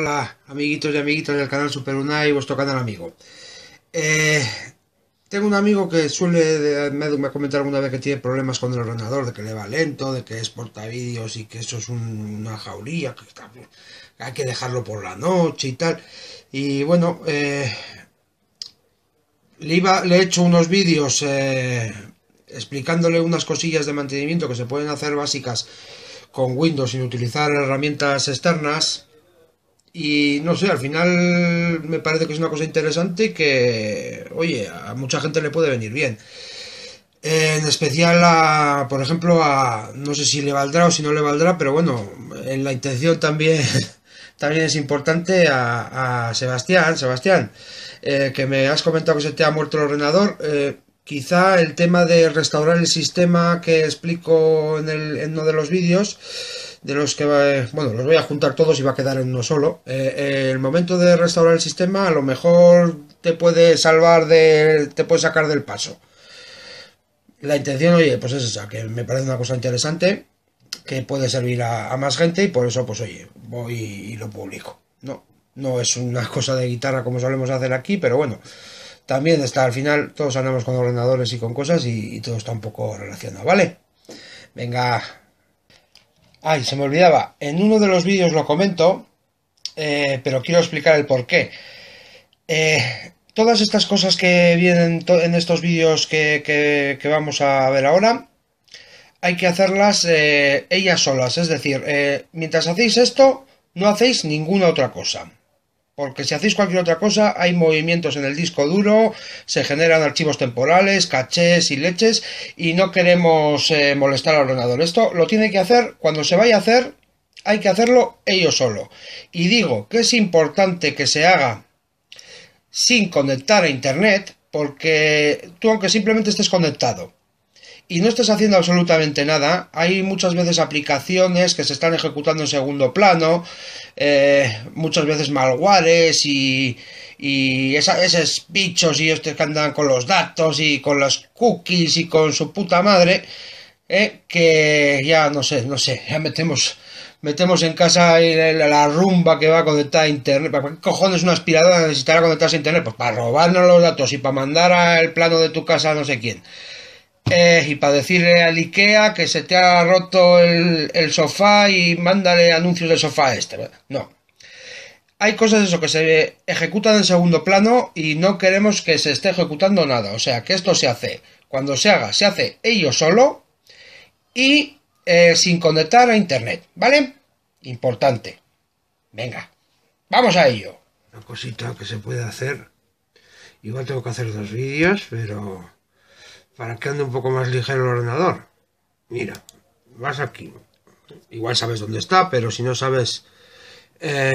Hola, amiguitos y amiguitas del canal Super y vuestro canal amigo. Eh, tengo un amigo que suele, me ha comentado alguna vez que tiene problemas con el ordenador, de que le va lento, de que exporta vídeos y que eso es una jauría, que, hay que dejarlo por la noche y tal. Y bueno, eh, le, he hecho unos vídeos eh, explicándole unas cosillas de mantenimiento que se pueden hacer básicas con Windows sin utilizar herramientas externas y no sé, al final me parece que es una cosa interesante que, oye, a mucha gente le puede venir bien. En especial a, por ejemplo, a, no sé si le valdrá o si no le valdrá, pero bueno, en la intención también, también es importante a, Sebastián, Sebastián, eh, que me has comentado que se te ha muerto el ordenador. Eh, quizá el tema de restaurar el sistema que explico en, el, en uno de los vídeos de los que, bueno, los voy a juntar todos y va a quedar en uno solo. Eh, eh, el momento de restaurar el sistema a lo mejor te puede salvar, de, te puede sacar del paso. La intención, oye, pues es esa, que me parece una cosa interesante, que puede servir a, más gente y por eso, pues oye, voy y lo publico. No, no es una cosa de guitarra como solemos hacer aquí, pero bueno, también está al final, todos andamos con ordenadores y con cosas y, y todo está un poco relacionado, ¿vale? Venga, Ay, se me olvidaba. En uno de los vídeos lo comento, eh, pero quiero explicar el por qué. Eh, todas estas cosas que vienen en estos vídeos que, vamos a ver ahora, hay que hacerlas eh, ellas solas. Es decir, mientras hacéis esto, no hacéis ninguna otra cosa. Porque si hacéis cualquier otra cosa, hay movimientos en el disco duro, se generan archivos temporales, cachés y leches, y no queremos eh, molestar al ordenador. Esto lo tiene que hacer cuando se vaya a hacer, hay que hacerlo ellos solo. Y digo que es importante que se haga sin conectar a Internet, porque tú aunque simplemente estés conectado, y no estás haciendo absolutamente nada. Hay muchas veces aplicaciones que se están ejecutando en segundo plano, eh, muchas veces malwares y, y esos bichos y estos que andan con los datos y con las cookies y con su puta madre, eh, que ya no sé, no sé, ya metemos metemos en casa la rumba que va a conectar a internet. ¿Para qué cojones una aspiradora necesitará conectarse a internet? Pues para robarnos los datos y para mandar al plano de tu casa a no sé quién y para decirle al IKEA que se te ha roto el, sofá y mándale anuncios de sofá a este. No. Hay cosas eso que se ejecutan en segundo plano y no queremos que se esté ejecutando nada. O sea, que esto se hace cuando se haga, se hace ello solo y eh, sin conectar a internet. ¿Vale? Importante. Venga, vamos a ello. Una cosita que se puede hacer. Igual tengo que hacer dos vídeos, pero para que ande un poco más ligero el ordenador. Mira, vas aquí. Igual sabes dónde está, pero si no sabes, eh,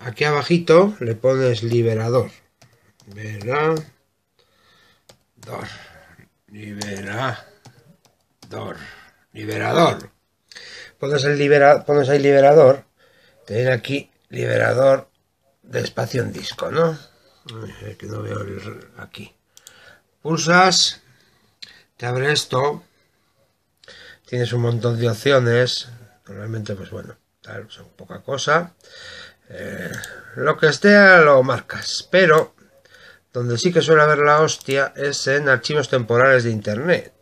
aquí abajito le pones liberador. Liberador. Liberador. Liberador. Pones, el pones ahí liberador. Tiene aquí liberador de espacio en disco, ¿no? Es que no veo aquí. Pulsas te abre esto, tienes un montón de opciones, normalmente pues bueno, tal, son poca cosa. Eh, lo que esté lo marcas, pero donde sí que suele haber la hostia es en archivos temporales de internet.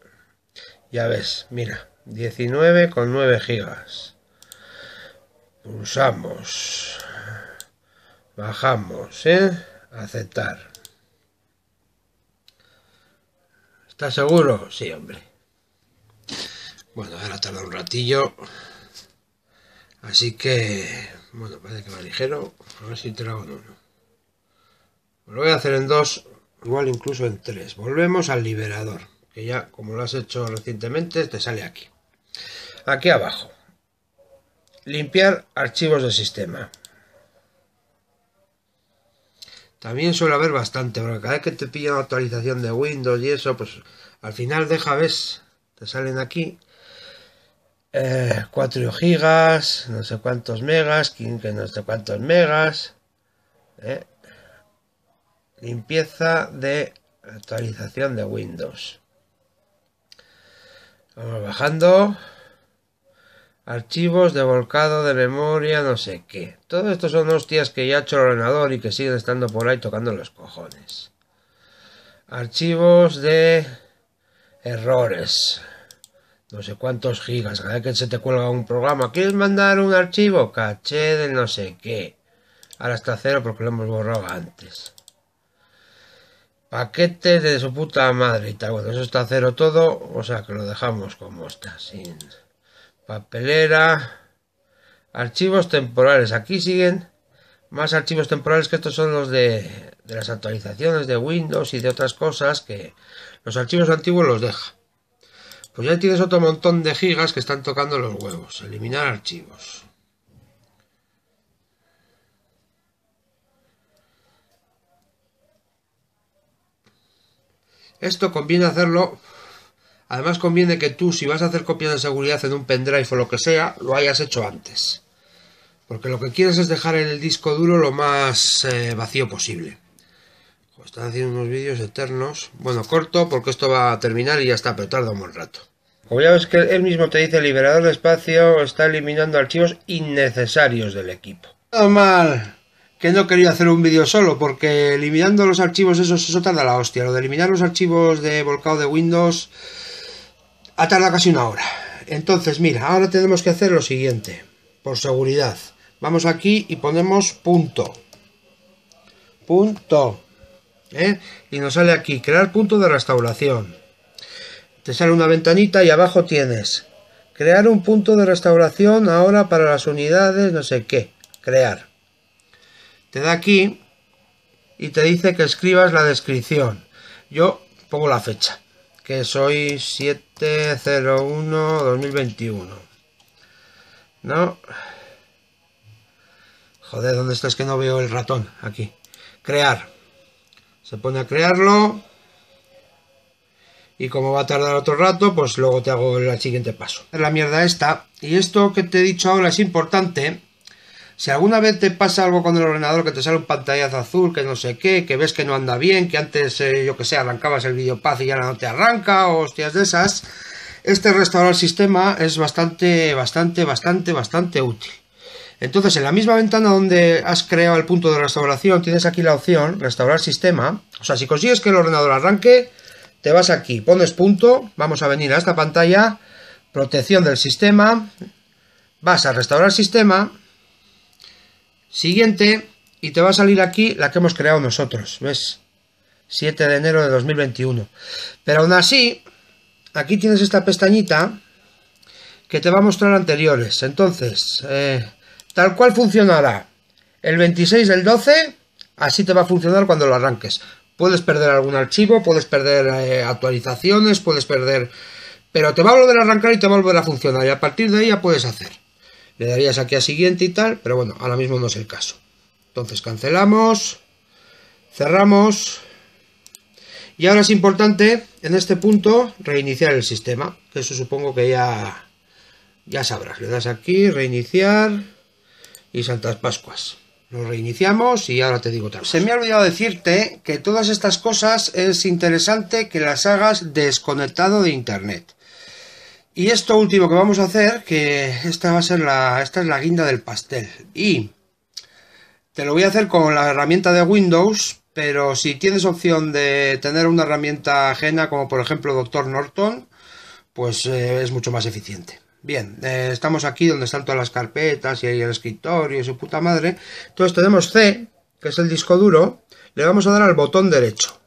Ya ves, mira, 19,9 gigas. Pulsamos. Bajamos, ¿eh? Aceptar. ¿Estás seguro? Sí, hombre. Bueno, ahora tarda un ratillo. Así que, bueno, parece que va ligero. A ver si te en uno. Lo voy a hacer en dos, igual incluso en tres. Volvemos al liberador, que ya, como lo has hecho recientemente, te sale aquí. Aquí abajo. Limpiar archivos de sistema. También suele haber bastante, porque cada vez que te una actualización de Windows y eso, pues al final deja, ves, te salen aquí 4 eh, gigas, no sé cuántos megas, 15, no sé cuántos megas. Eh. Limpieza de actualización de Windows. Vamos bajando archivos de volcado de memoria, no sé qué. Todo esto son hostias que ya ha hecho el ordenador y que siguen estando por ahí tocando los cojones. Archivos de errores. No sé cuántos gigas, cada vez que se te cuelga un programa. ¿Quieres mandar un archivo? Caché del no sé qué. Ahora está cero porque lo hemos borrado antes. Paquete de su puta madre y Bueno, eso está cero todo, o sea que lo dejamos como está, sin papelera, archivos temporales. Aquí siguen más archivos temporales que estos son los de, las actualizaciones de Windows y de otras cosas que los archivos antiguos los deja. Pues ya tienes otro montón de gigas que están tocando los huevos. Eliminar archivos. Esto conviene hacerlo Además conviene que tú, si vas a hacer copias de seguridad en un pendrive o lo que sea, lo hayas hecho antes. Porque lo que quieres es dejar el disco duro lo más eh, vacío posible. están haciendo unos vídeos eternos. Bueno, corto porque esto va a terminar y ya está, pero tarda un buen rato. Como ya ves que él mismo te dice, liberador de espacio está eliminando archivos innecesarios del equipo. No mal, que no quería hacer un vídeo solo, porque eliminando los archivos, eso, eso tarda la hostia. Lo de eliminar los archivos de volcado de Windows ha tardado casi una hora. Entonces, mira, ahora tenemos que hacer lo siguiente. Por seguridad. Vamos aquí y ponemos punto. Punto. ¿eh? Y nos sale aquí, crear punto de restauración. Te sale una ventanita y abajo tienes. Crear un punto de restauración ahora para las unidades, no sé qué. Crear. Te da aquí y te dice que escribas la descripción. Yo pongo la fecha que soy 701 2021. ¿No? Joder, ¿dónde estás que no veo el ratón. Aquí. Crear. Se pone a crearlo. Y como va a tardar otro rato, pues luego te hago el siguiente paso. La mierda esta. Y esto que te he dicho ahora es importante si alguna vez te pasa algo con el ordenador que te sale un pantallazo azul, que no sé qué, que ves que no anda bien, que antes, eh, yo que sé, arrancabas el paz y ya no te arranca, o hostias de esas, este restaurar sistema es bastante, bastante, bastante, bastante útil. Entonces, en la misma ventana donde has creado el punto de restauración, tienes aquí la opción restaurar sistema. O sea, si consigues que el ordenador arranque, te vas aquí, pones punto, vamos a venir a esta pantalla, protección del sistema, vas a restaurar sistema, Siguiente, y te va a salir aquí la que hemos creado nosotros, ¿ves? 7 de enero de 2021. Pero aún así, aquí tienes esta pestañita que te va a mostrar anteriores. Entonces, eh, tal cual funcionará el 26 del 12, así te va a funcionar cuando lo arranques. Puedes perder algún archivo, puedes perder eh, actualizaciones, puedes perder... Pero te va a volver a arrancar y te va a volver a funcionar. Y a partir de ahí ya puedes hacer le darías aquí a siguiente y tal, pero bueno, ahora mismo no es el caso. Entonces cancelamos, cerramos y ahora es importante en este punto reiniciar el sistema, que eso supongo que ya, ya sabrás. Le das aquí, reiniciar y Santas Pascuas. Lo reiniciamos y ahora te digo tal. Se me ha olvidado decirte que todas estas cosas es interesante que las hagas desconectado de internet. Y esto último que vamos a hacer, que esta va a ser la, esta es la guinda del pastel. Y te lo voy a hacer con la herramienta de Windows, pero si tienes opción de tener una herramienta ajena, como por ejemplo Doctor Norton, pues eh, es mucho más eficiente. Bien, eh, estamos aquí donde están todas las carpetas y ahí el escritorio y su puta madre. Entonces tenemos C, que es el disco duro, le vamos a dar al botón derecho.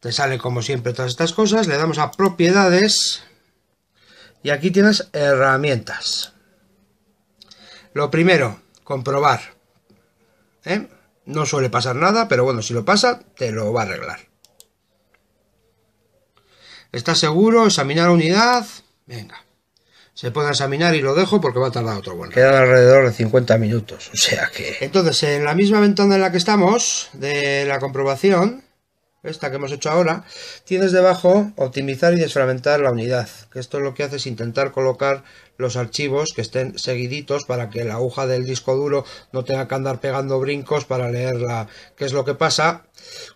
Te sale como siempre todas estas cosas, le damos a propiedades, y aquí tienes herramientas. Lo primero, comprobar. ¿Eh? No suele pasar nada, pero bueno, si lo pasa, te lo va a arreglar. ¿Estás seguro? Examinar unidad. Venga. Se puede examinar y lo dejo porque va a tardar otro buen rato. Quedan alrededor de 50 minutos, o sea que... Entonces, en la misma ventana en la que estamos, de la comprobación, esta que hemos hecho ahora, tienes debajo optimizar y desfragmentar la unidad, que esto es lo que hace es intentar colocar los archivos que estén seguiditos para que la aguja del disco duro no tenga que andar pegando brincos para leerla, qué es lo que pasa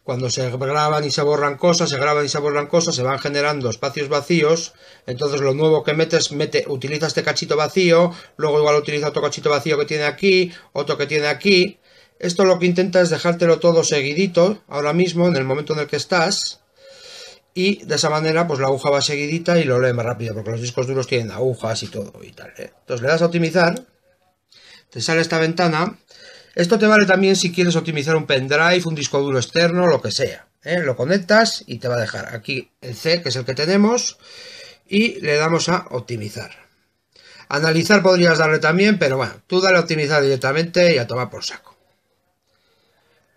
cuando se graban y se borran cosas, se graban y se borran cosas, se van generando espacios vacíos, entonces lo nuevo que metes, mete, utiliza este cachito vacío, luego igual utiliza otro cachito vacío que tiene aquí, otro que tiene aquí, esto lo que intenta es dejártelo todo seguidito, ahora mismo, en el momento en el que estás, y de esa manera pues la aguja va seguidita y lo lee más rápido, porque los discos duros tienen agujas y todo y tal. ¿eh? Entonces le das a optimizar, te sale esta ventana. Esto te vale también si quieres optimizar un pendrive, un disco duro externo, lo que sea. ¿eh? Lo conectas y te va a dejar aquí el C, que es el que tenemos, y le damos a optimizar. Analizar podrías darle también, pero bueno, tú dale a optimizar directamente y a tomar por saco.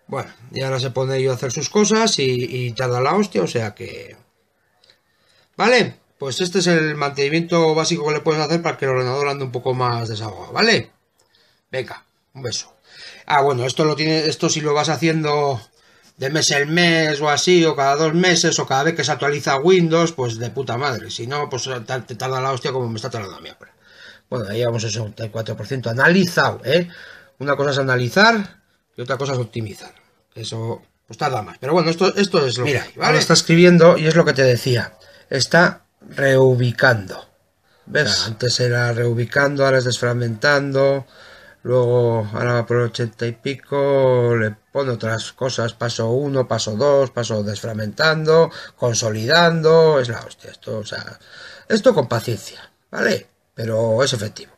Bueno, y ahora se pone yo a hacer sus cosas y, tarda la hostia, o sea que... Vale, pues este es el mantenimiento básico que le puedes hacer para que el ordenador ande un poco más desahogado, ¿vale? Venga, un beso. Ah, bueno, esto lo tiene, esto si lo vas haciendo de mes en mes o así, o cada dos meses, o cada vez que se actualiza Windows, pues de puta madre. Si no, pues te tarda la hostia como me está tardando a mí Bueno, ahí vamos a 4% Analizado, ¿eh? Una cosa es analizar y otra cosa es optimizar. Eso pues tarda más. Pero bueno, esto, esto es lo Mira, que ahora está escribiendo y es lo que te decía. Está reubicando. ¿Ves? Antes era reubicando, ahora es desfragmentando. Luego, ahora va por 80 y pico, le pone otras cosas, paso uno, paso dos. paso desfragmentando, consolidando, es la hostia, esto, esto con paciencia, ¿vale? Pero es efectivo.